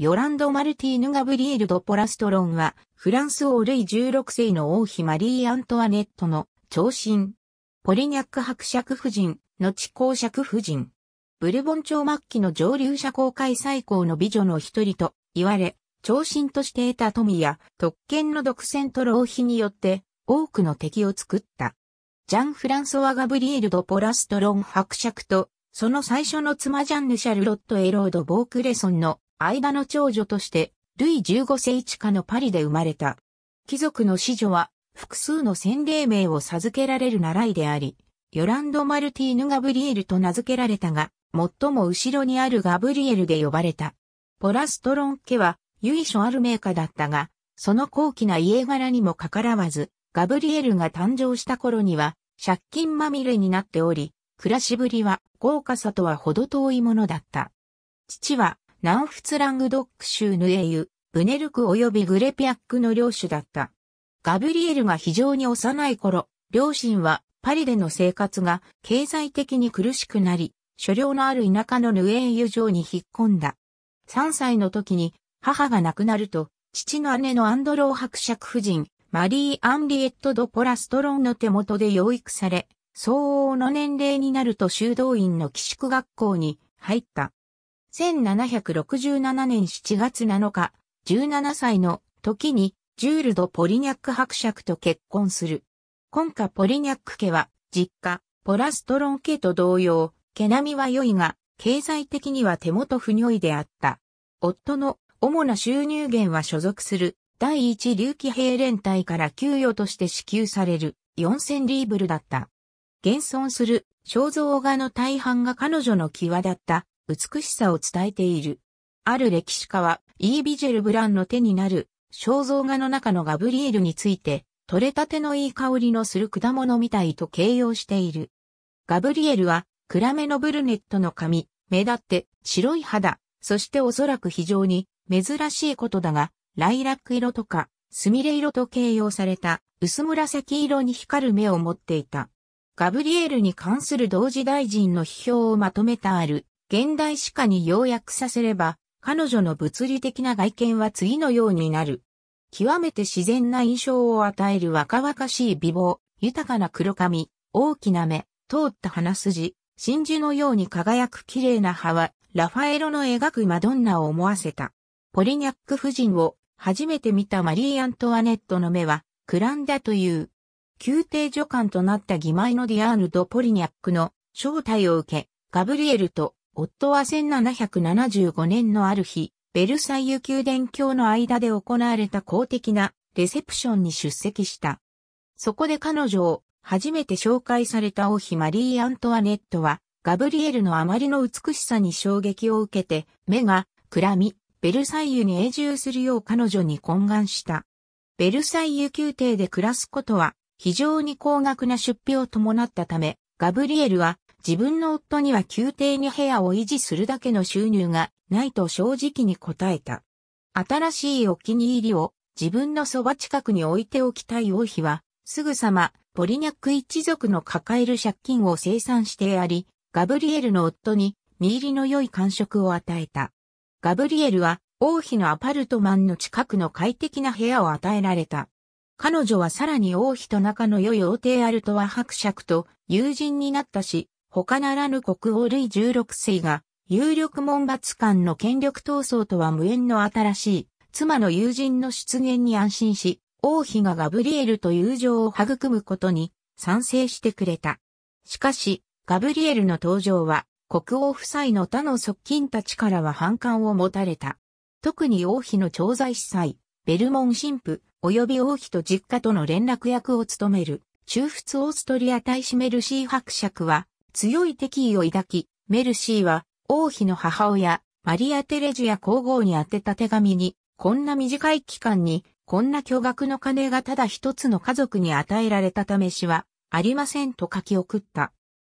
ヨランド・マルティーヌ・ガブリエル・ド・ポラストロンは、フランス王ルイ16世の王妃マリー・アントワネットの長身。ポリニャック伯爵夫人、後公爵夫人。ブルボン朝末期の上流者公開最高の美女の一人と言われ、長身として得た富や特権の独占と浪費によって多くの敵を作った。ジャン・フランソワ・ガブリエル・ド・ポラストロン伯爵と、その最初の妻ジャンヌ・シャルロット・エロード・ボークレソンの間の長女として、ルイ15世一家のパリで生まれた。貴族の子女は、複数の洗礼名を授けられる習いであり、ヨランド・マルティーヌ・ガブリエルと名付けられたが、最も後ろにあるガブリエルで呼ばれた。ポラストロン家は由緒ある名家だったが、その高貴な家柄にもかからわず、ガブリエルが誕生した頃には借金まみれになっており、暮らしぶりは豪華さとはほど遠いものだった。父は南仏ラングドック州ヌエユ、ブネルク及びグレピアックの領主だった。ガブリエルが非常に幼い頃、両親はパリでの生活が経済的に苦しくなり、所領のある田舎のヌエユ城に引っ込んだ。3歳の時に母が亡くなると、父の姉のアンドロー伯爵夫人、マリー・アンリエット・ド・ポラストロンの手元で養育され、相応の年齢になると修道院の寄宿学校に入った。1767年7月7日、17歳の時にジュール・ド・ポリニャック伯爵と結婚する。今夏ポリニャック家は、実家、ポラストロン家と同様、毛並みは良いが、経済的には手元不如意であった。夫の主な収入源は所属する第一流気兵連隊から給与として支給される4000リーブルだった。現存する肖像画の大半が彼女の際だった美しさを伝えている。ある歴史家は、イービジェル・ブランの手になる肖像画の中のガブリエルについて、取れたてのいい香りのする果物みたいと形容している。ガブリエルは、暗めのブルネットの髪、目立って白い肌、そしておそらく非常に珍しいことだが、ライラック色とか、スミレ色と形容された薄紫色に光る目を持っていた。ガブリエルに関する同時大臣の批評をまとめたある現代史家に要約させれば、彼女の物理的な外見は次のようになる。極めて自然な印象を与える若々しい美貌、豊かな黒髪、大きな目、通った鼻筋、真珠のように輝く綺麗な葉は、ラファエロの描くマドンナを思わせた。ポリニャック夫人を初めて見たマリー・アントワネットの目は、クランダという、宮廷助官となった義妹のディアーヌ・ド・ポリニャックの正体を受け、ガブリエルと夫は1775年のある日、ベルサイユ宮殿教の間で行われた公的なレセプションに出席した。そこで彼女を初めて紹介された王妃マリー・アントワネットは、ガブリエルのあまりの美しさに衝撃を受けて、目がくらみ、ベルサイユに永住するよう彼女に懇願した。ベルサイユ宮廷で暮らすことは非常に高額な出費を伴ったため、ガブリエルは自分の夫には宮廷に部屋を維持するだけの収入がないと正直に答えた。新しいお気に入りを自分のそば近くに置いておきたい王妃は、すぐさま、ポリニャック一族の抱える借金を清算してあり、ガブリエルの夫に、身入りの良い感触を与えた。ガブリエルは、王妃のアパルトマンの近くの快適な部屋を与えられた。彼女はさらに王妃と仲の良い王帝アルトは伯爵と友人になったし、他ならぬ国王ルイ16世が、有力門閥官の権力闘争とは無縁の新しい、妻の友人の出現に安心し、王妃がガブリエルと友情を育むことに賛成してくれた。しかし、ガブリエルの登場は、国王夫妻の他の側近たちからは反感を持たれた。特に王妃の調剤司祭、ベルモン神父、及び王妃と実家との連絡役を務める、中仏オーストリア大使メルシー伯爵は、強い敵意を抱き、メルシーは王妃の母親、マリア・テレジア皇后に宛てた手紙に、こんな短い期間に、こんな巨額の金がただ一つの家族に与えられたためしは、ありませんと書き送った。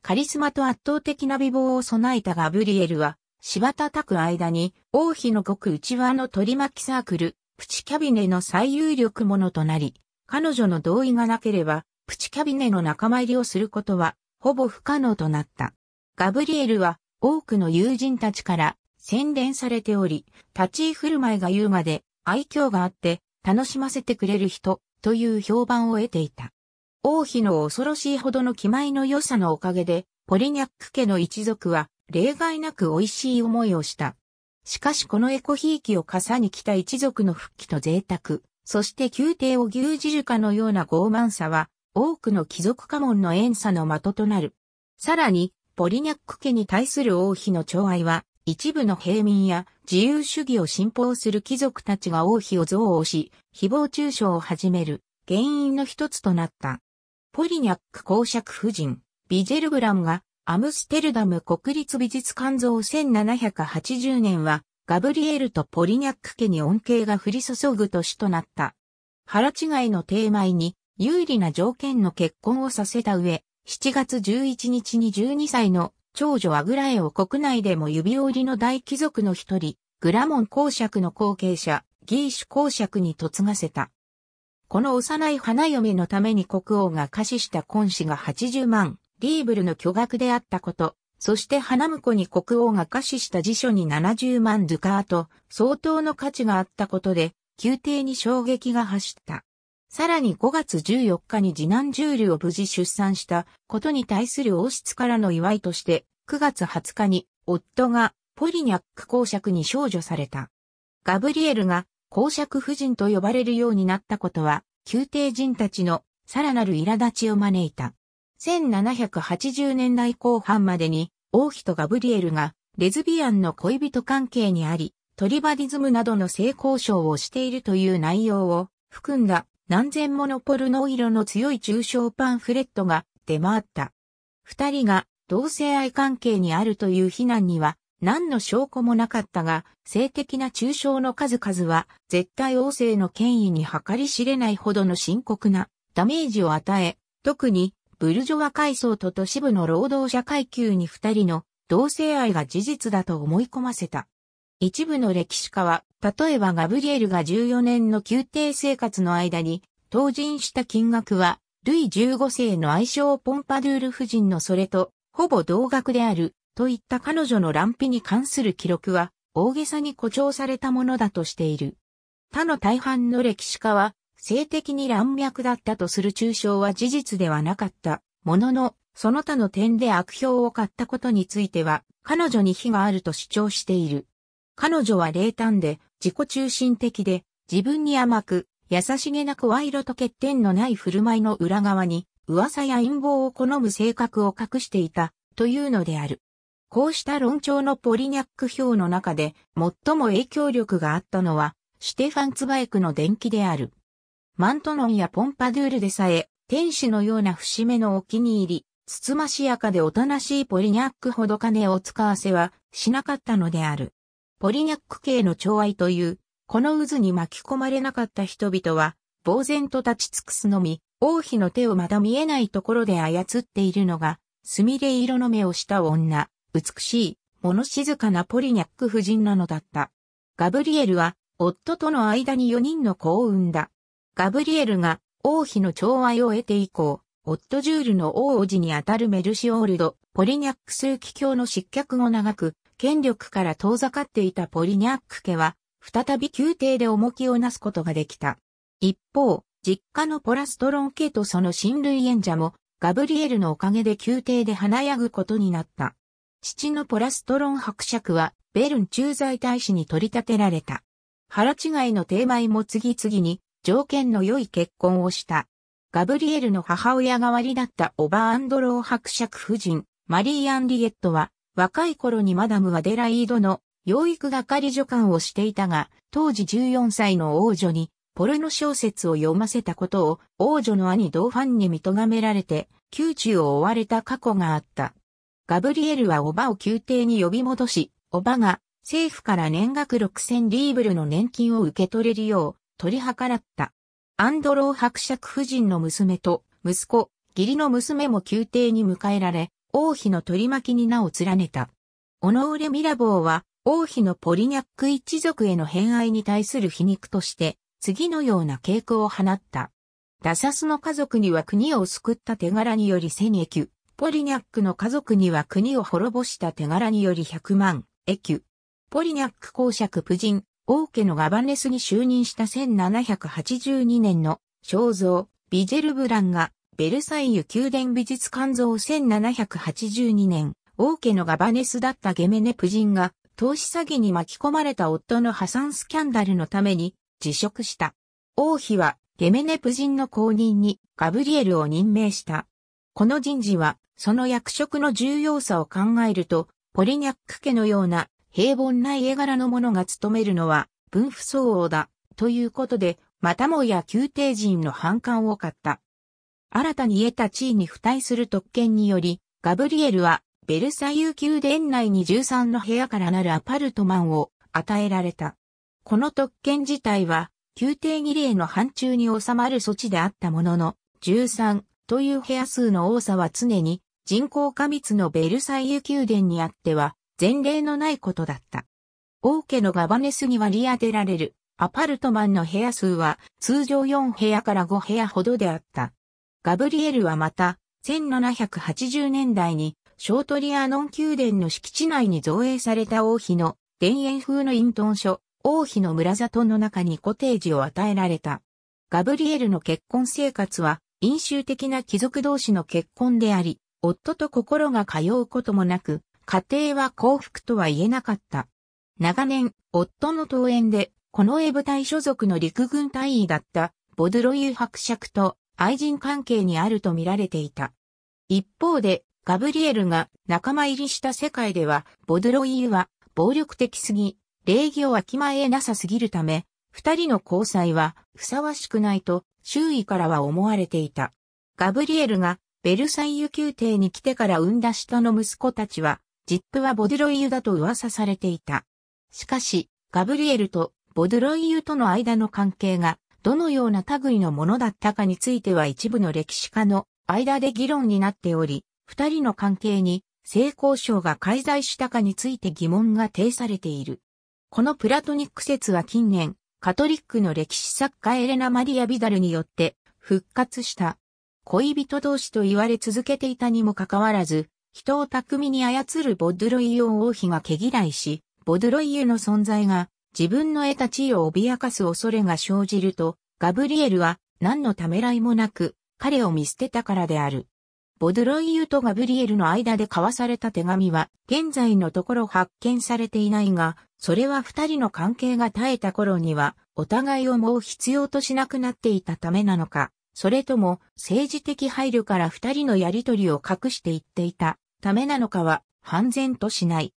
カリスマと圧倒的な美貌を備えたガブリエルは、柴田たく間に、王妃のごく内輪の取り巻きサークル、プチキャビネの最有力者となり、彼女の同意がなければ、プチキャビネの仲間入りをすることはほぼ不可能となった。ガブリエルは多くの友人たちから洗練されており、立ち居振る舞いが言うまで愛嬌があって楽しませてくれる人という評判を得ていた。王妃の恐ろしいほどの気前の良さのおかげで、ポリニャック家の一族は例外なく美味しい思いをした。しかしこのエコひいきを傘に来た一族の復帰と贅沢、そして宮廷を牛耳るかのような傲慢さは、多くの貴族家紋の遠差の的となる。さらに、ポリニャック家に対する王妃の寵愛は、一部の平民や自由主義を信奉する貴族たちが王妃を憎悪し、誹謗中傷を始める原因の一つとなった。ポリニャック公爵夫人、ビジェルブラムがアムステルダム国立美術館像1780年は、ガブリエルとポリニャック家に恩恵が降り注ぐ年となった。腹違いのテーマに、有利な条件の結婚をさせた上、7月11日に12歳の長女アグラエを国内でも指折りの大貴族の一人、グラモン公爵の後継者、ギーシュ公爵に嫁がせた。この幼い花嫁のために国王が貸しした婚子が80万、リーブルの巨額であったこと、そして花婿に国王が貸しした辞書に70万ドゥカーと相当の価値があったことで、宮廷に衝撃が走った。さらに5月14日に次男ジュールを無事出産したことに対する王室からの祝いとして、9月20日に夫がポリニャック公爵に少女された。ガブリエルが公爵夫人と呼ばれるようになったことは、宮廷人たちのさらなる苛立ちを招いた。1780年代後半までに王妃とガブリエルがレズビアンの恋人関係にあり、トリバディズムなどの性交渉をしているという内容を含んだ何千ものポルノ色の強い中象パンフレットが出回った。二人が同性愛関係にあるという非難には何の証拠もなかったが、性的な中象の数々は絶対王政の権威に計り知れないほどの深刻なダメージを与え、特にブルジョワ階層と都市部の労働者階級に二人の同性愛が事実だと思い込ませた。一部の歴史家は例えばガブリエルが14年の宮廷生活の間に、当人した金額は、ルイ15世の愛称ポンパドゥール夫人のそれと、ほぼ同額である、といった彼女の乱費に関する記録は、大げさに誇張されたものだとしている。他の大半の歴史家は、性的に乱脈だったとする抽象は事実ではなかった。ものの、その他の点で悪評を買ったことについては、彼女に非があると主張している。彼女は冷淡で、自己中心的で、自分に甘く、優しげな声色と欠点のない振る舞いの裏側に、噂や陰謀を好む性格を隠していた、というのである。こうした論調のポリニャック表の中で、最も影響力があったのは、シュテファン・ツバエクの伝記である。マントノンやポンパドゥールでさえ、天使のような節目のお気に入り、つつましやかでおとなしいポリニャックほど金を使わせはしなかったのである。ポリニャック系の寵愛という、この渦に巻き込まれなかった人々は、呆然と立ち尽くすのみ、王妃の手をまだ見えないところで操っているのが、すみれ色の目をした女、美しい、物静かなポリニャック夫人なのだった。ガブリエルは、夫との間に4人の子を産んだ。ガブリエルが、王妃の寵愛を得て以降、夫ジュールの王子にあたるメルシオールド、ポリニャック数奇教の失脚後長く、権力から遠ざかっていたポリニャック家は、再び宮廷で重きをなすことができた。一方、実家のポラストロン家とその親類縁者も、ガブリエルのおかげで宮廷で華やぐことになった。父のポラストロン伯爵は、ベルン駐在大使に取り立てられた。腹違いの定米も次々に、条件の良い結婚をした。ガブリエルの母親代わりだったオバアンドロー伯爵夫人、マリー・アンリエットは、若い頃にマダム・はデライードの養育係助官をしていたが、当時14歳の王女にポルノ小説を読ませたことを王女の兄ドーファンに認められて、宮中を追われた過去があった。ガブリエルはおばを宮廷に呼び戻し、おばが政府から年額6000リーブルの年金を受け取れるよう取り計らった。アンドロー伯爵夫人の娘と息子、義理の娘も宮廷に迎えられ、王妃の取り巻きに名を連ねた。オノーレ・ミラボーは、王妃のポリニャック一族への偏愛に対する皮肉として、次のような傾向を放った。ダサスの家族には国を救った手柄により千エキュ。ポリニャックの家族には国を滅ぼした手柄により百万エ万ュ。ポリニャック公爵夫人、王家のガバネスに就任した1782年の肖像、ビジェルブランがベルサイユ宮殿美術館像1782年、王家のガバネスだったゲメネプ人が、投資詐欺に巻き込まれた夫の破産スキャンダルのために辞職した。王妃はゲメネプ人の後任にガブリエルを任命した。この人事は、その役職の重要さを考えると、ポリニャック家のような平凡な家柄の者が務めるのは、分不相応だ、ということで、またもや宮廷人の反感を買った。新たに得た地位に付帯する特権により、ガブリエルはベルサイユ宮殿内に13の部屋からなるアパルトマンを与えられた。この特権自体は、宮廷儀礼の範疇に収まる措置であったものの、13という部屋数の多さは常に人口過密のベルサイユ宮殿にあっては前例のないことだった。王家のガバネスに割り当てられるアパルトマンの部屋数は通常4部屋から5部屋ほどであった。ガブリエルはまた、1780年代に、ショートリアノン宮殿の敷地内に造営された王妃の田園風の隠遁所、王妃の村里の中にコテージを与えられた。ガブリエルの結婚生活は、飲酒的な貴族同士の結婚であり、夫と心が通うこともなく、家庭は幸福とは言えなかった。長年、夫の登園で、このエ部隊所属の陸軍隊員だった、ボドロユ伯爵と愛人関係にあると見られていた。一方で、ガブリエルが仲間入りした世界では、ボドロイユは暴力的すぎ、礼儀をわきまえなさすぎるため、二人の交際はふさわしくないと周囲からは思われていた。ガブリエルがベルサイユ宮廷に来てから産んだ下の息子たちは、ジップはボドロイユだと噂されていた。しかし、ガブリエルとボドロイユとの間の関係がどのような類のものだったかについては一部の歴史家の間で議論になっており、二人の関係に性交渉が介在したかについて疑問が呈されている。このプラトニック説は近年、カトリックの歴史作家エレナ・マリア・ビダルによって復活した。恋人同士と言われ続けていたにもかかわらず、人を巧みに操るボドロイユ王妃が毛嫌いし、ボドロイユの存在が自分の得た地位を脅かす恐れが生じると、ガブリエルは何のためらいもなく、彼を見捨てたからである。ボドロイユとガブリエルの間で交わされた手紙は、現在のところ発見されていないが、それは二人の関係が絶えた頃には、お互いをもう必要としなくなっていたためなのか、それとも政治的配慮から二人のやりとりを隠していっていたためなのかは、判然としない。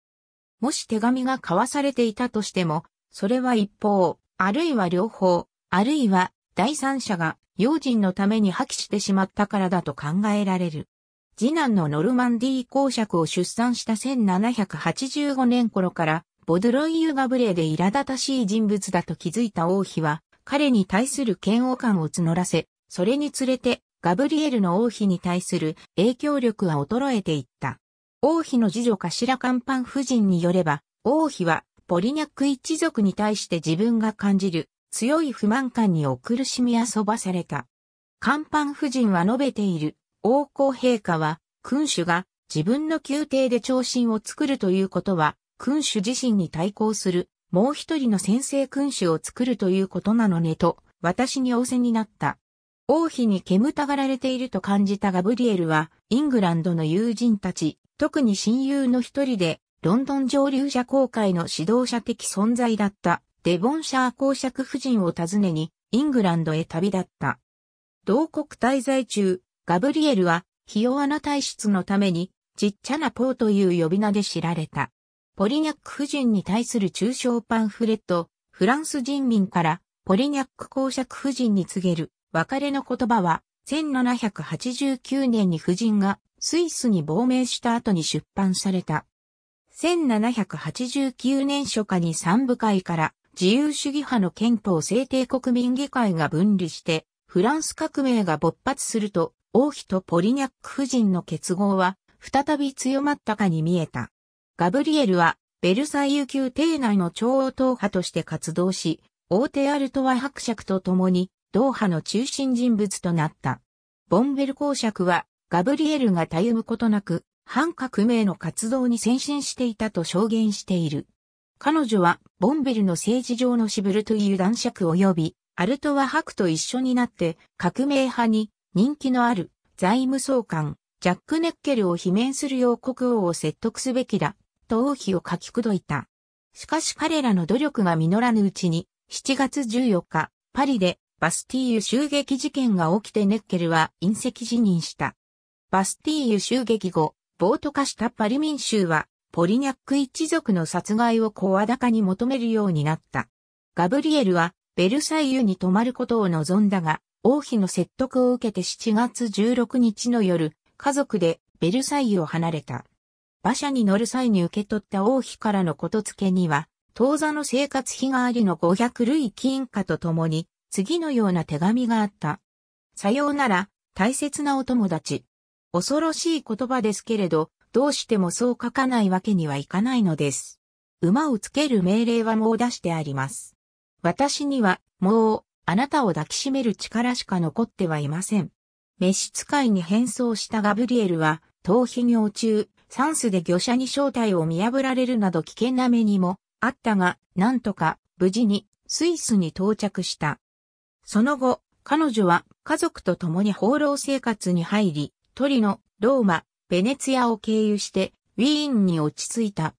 もし手紙が交わされていたとしても、それは一方、あるいは両方、あるいは第三者が用心のために破棄してしまったからだと考えられる。次男のノルマンディー公爵を出産した1785年頃から、ボドロイユガブレーで苛立たしい人物だと気づいた王妃は、彼に対する嫌悪感を募らせ、それにつれて、ガブリエルの王妃に対する影響力は衰えていった。王妃の次女ラカンパン夫人によれば、王妃はポリニャック一族に対して自分が感じる強い不満感にお苦しみやそばされた。官板夫人は述べている王侯陛下は君主が自分の宮廷で長身を作るということは君主自身に対抗するもう一人の先生君主を作るということなのねと私に仰せになった。王妃に煙たがられていると感じたガブリエルはイングランドの友人たち、特に親友の一人でロンドン上流者公会の指導者的存在だったデボンシャー公爵夫人を訪ねにイングランドへ旅立った。同国滞在中、ガブリエルはひ弱な体質のためにちっちゃなポーという呼び名で知られた。ポリニャック夫人に対する抽象パンフレット、フランス人民からポリニャック公爵夫人に告げる別れの言葉は1789年に夫人がスイスに亡命した後に出版された。1789年初夏に三部会から自由主義派の憲法制定国民議会が分離して、フランス革命が勃発すると、王妃とポリニャック夫人の結合は、再び強まったかに見えた。ガブリエルは、ベルサイユ宮廷内の超党派として活動し、大手アルトワ伯爵と共に、同派の中心人物となった。ボンベル公爵は、ガブリエルがたゆむことなく、反革命の活動に先進していたと証言している。彼女は、ボンベルの政治上のシブルという男爵及び、アルトワ博と一緒になって、革命派に人気のある財務総監、ジャック・ネッケルを罷免するよう国王を説得すべきだ、と王妃を書きくどいた。しかし彼らの努力が実らぬうちに、7月14日、パリでバスティーユ襲撃事件が起きてネッケルは隕石辞任した。バスティーユ襲撃後、暴徒化したパリ民衆は、ポリニャック一族の殺害を声高に求めるようになった。ガブリエルは、ベルサイユに泊まることを望んだが、王妃の説得を受けて7月16日の夜、家族でベルサイユを離れた。馬車に乗る際に受け取った王妃からのこと付けには、当座の生活費がありの500類金貨とともに、次のような手紙があった。さようなら、大切なお友達。恐ろしい言葉ですけれど、どうしてもそう書かないわけにはいかないのです。馬をつける命令はもう出してあります。私には、もう、あなたを抱きしめる力しか残ってはいません。召使いに変装したガブリエルは、逃避行中、サンスで魚車に正体を見破られるなど危険な目にも、あったが、なんとか、無事に、スイスに到着した。その後、彼女は家族と共に放浪生活に入り、トリノ、ローマ、ベネツィアを経由してウィーンに落ち着いた。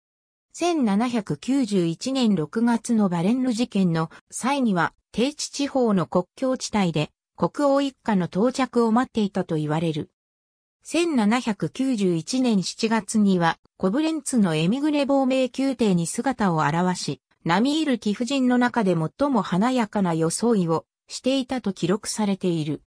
1791年6月のバレンヌ事件の際には、低地地方の国境地帯で国王一家の到着を待っていたと言われる。1791年7月には、コブレンツのエミグレ亡命宮廷に姿を現し、ナミいる貴婦人の中で最も華やかな装いをしていたと記録されている。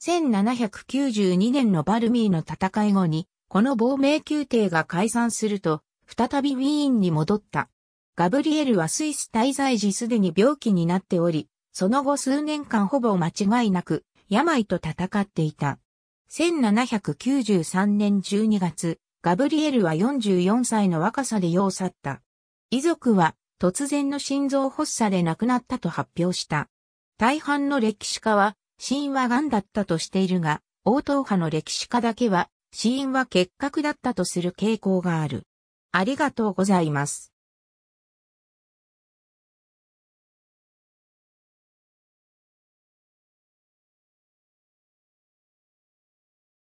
1792年のバルミーの戦い後に、この亡命宮廷が解散すると、再びウィーンに戻った。ガブリエルはスイス滞在時すでに病気になっており、その後数年間ほぼ間違いなく、病と戦っていた。1793年12月、ガブリエルは44歳の若さで世を去った。遺族は突然の心臓発作で亡くなったと発表した。大半の歴史家は死因は癌だったとしているが、応答派の歴史家だけは死因は結核だったとする傾向がある。ありがとうございます。